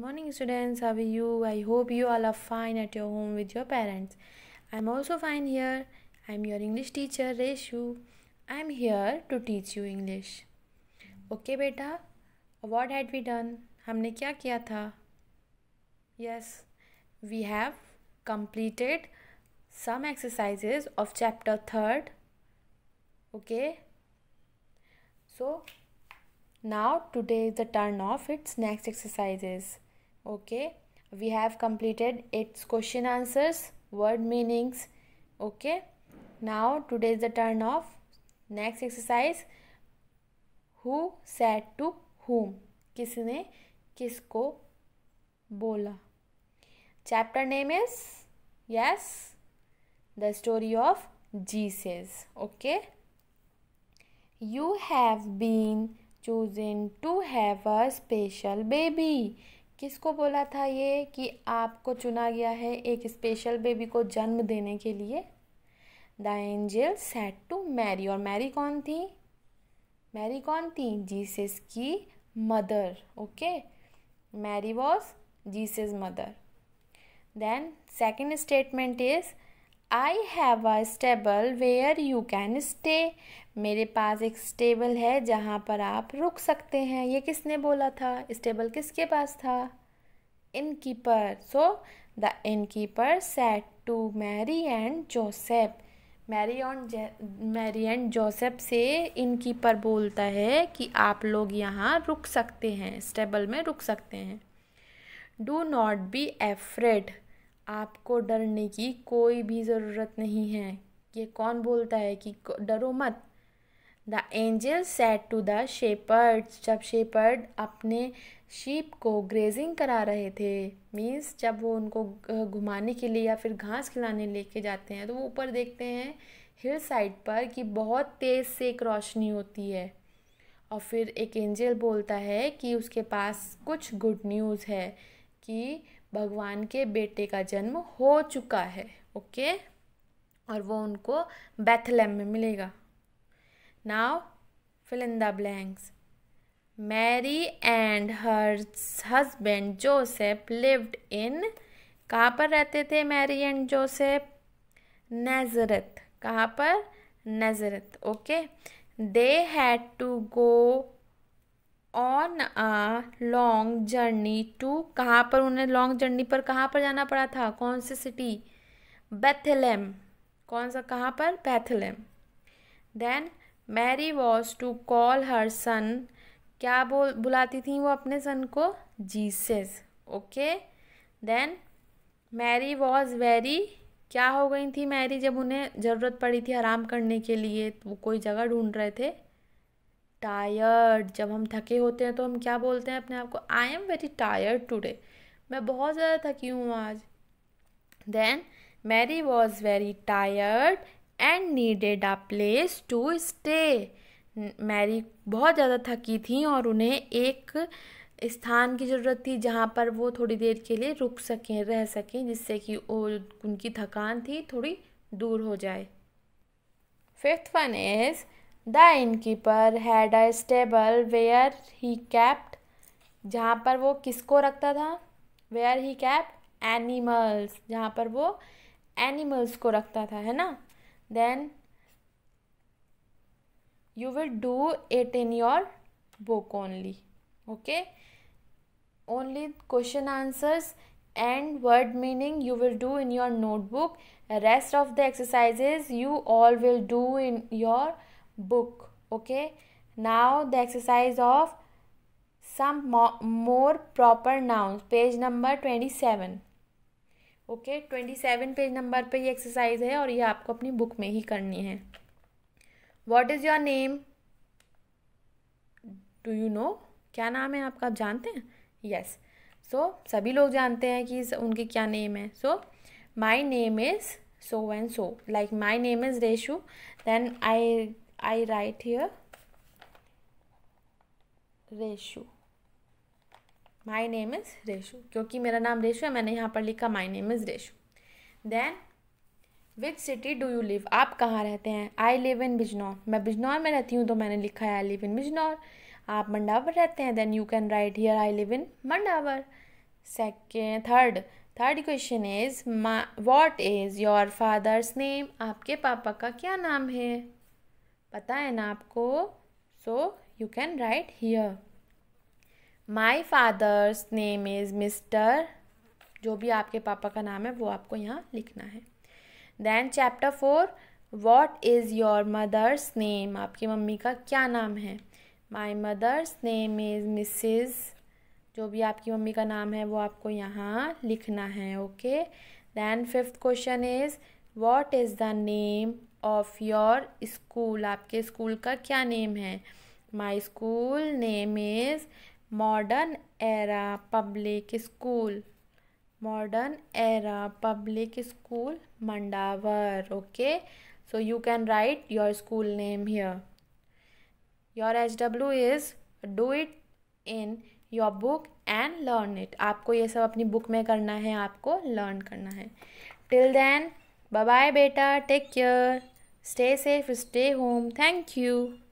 morning students how are you i hope you all are fine at your home with your parents i'm also fine here i'm your english teacher reshu i'm here to teach you english okay beta what had we done हमने क्या किया था yes we have completed some exercises of chapter 3rd okay so now today is the turn of its next exercises okay we have completed its question answers word meanings okay now today is the turn of next exercise who said to whom किसने किसको बोला chapter name is yes the story of jesus okay you have been chosen to have a special baby किसको बोला था ये कि आपको चुना गया है एक स्पेशल बेबी को जन्म देने के लिए the angel said to Mary और मैरी कौन थी मैरी कौन थी जीसस की mother okay Mary was Jesus mother then second statement is I have a stable where you can stay मेरे पास एक स्टेबल है जहाँ पर आप रुक सकते हैं ये किसने बोला था स्टेबल किसके पास था innkeeper so the innkeeper said to Mary and Joseph Mary on Mary and Joseph से इन कीपर बोलता है कि आप लोग यहाँ रुक सकते हैं स्टेबल में रुक सकते हैं डू नॉट बी एफ्रेड आपको डरने की कोई भी ज़रूरत नहीं है ये कौन बोलता है कि डरो मत the angel said to the shepherd जब शेपर्ड अपने शीप को ग्रेजिंग करा रहे थे मीन्स जब वो उनको घुमाने के लिए या फिर घास खिलाने लेके जाते हैं तो वो ऊपर देखते हैं हिल साइड पर कि बहुत तेज़ से एक रोशनी होती है और फिर एक एंजल बोलता है कि उसके पास कुछ गुड न्यूज़ है कि भगवान के बेटे का जन्म हो चुका है ओके और वो उनको बैथलम में मिलेगा now fill in the blanks Mary and her husband Joseph lived in कहाँ पर रहते थे मैरी एंड जोसेफ नजरत कहाँ पर Nazareth okay they had to go on a long journey to कहाँ पर उन्हें लॉन्ग जर्नी पर कहाँ पर जाना पड़ा था कौन सी सिटी बैथलेम कौन सा कहाँ पर Bethlehem then Mary was to call her son क्या बोल बुलाती थी वो अपने सन को Jesus okay then Mary was very क्या हो गई थी मैरी जब उन्हें ज़रूरत पड़ी थी आराम करने के लिए तो वो कोई जगह ढूंढ रहे थे टायर्ड जब हम थके होते हैं तो हम क्या बोलते हैं अपने आप को I am very tired today मैं बहुत ज़्यादा थकी हूँ आज then Mary was very tired and needed a place to stay Mary बहुत ज़्यादा थकी थी और उन्हें एक स्थान की ज़रूरत थी जहाँ पर वो थोड़ी देर के लिए रुक सकें रह सकें जिससे कि वो उनकी थकान थी थोड़ी दूर हो जाए fifth one is the innkeeper had a stable where he kept जहाँ पर वो किसको रखता था वेयर ही कैप एनिमल्स जहाँ पर वो एनिमल्स को रखता था है ना then you will do it in your book only okay only question answers and word meaning you will do in your notebook rest of the exercises you all will do in your book okay now the exercise of some more, more proper nouns page number twenty seven okay twenty seven page number पे ये exercise है और ये आपको अपनी book में ही करनी है what is your name do you know क्या नाम है आपका आप जानते हैं यस yes. सो so, सभी लोग जानते हैं कि उनके क्या नेम है so my name is so and so like my name is Reshu then I I write here Reshu my name is Reshu क्योंकि मेरा नाम रेशू है मैंने यहाँ पर लिखा my name is Reshu then which city do you live आप कहाँ रहते हैं आई लिव इन बिजनौर मैं बिजनौर में रहती हूँ तो मैंने लिखा है आई लिव इन बिजनौर आप मंडावर रहते हैं then you can write here I live in Mandawar second third third question is what is your father's name आपके पापा का क्या नाम है पता है ना आपको so you can write here my father's name is Mr जो भी आपके पापा का नाम है वो आपको यहाँ लिखना है then chapter four what is your mother's name आपकी मम्मी का क्या नाम है my mother's name is Mrs जो भी आपकी मम्मी का नाम है वो आपको यहाँ लिखना है okay then fifth question is what is the name of your school आपके स्कूल का क्या नेम है my school name is modern era public school modern era public school Mandawar okay so you can write your school name here your H W is do it in your book and learn it आपको ये सब अपनी book में करना है आपको learn करना है till then Bye bye, beta. Take care. Stay safe. Stay home. Thank you.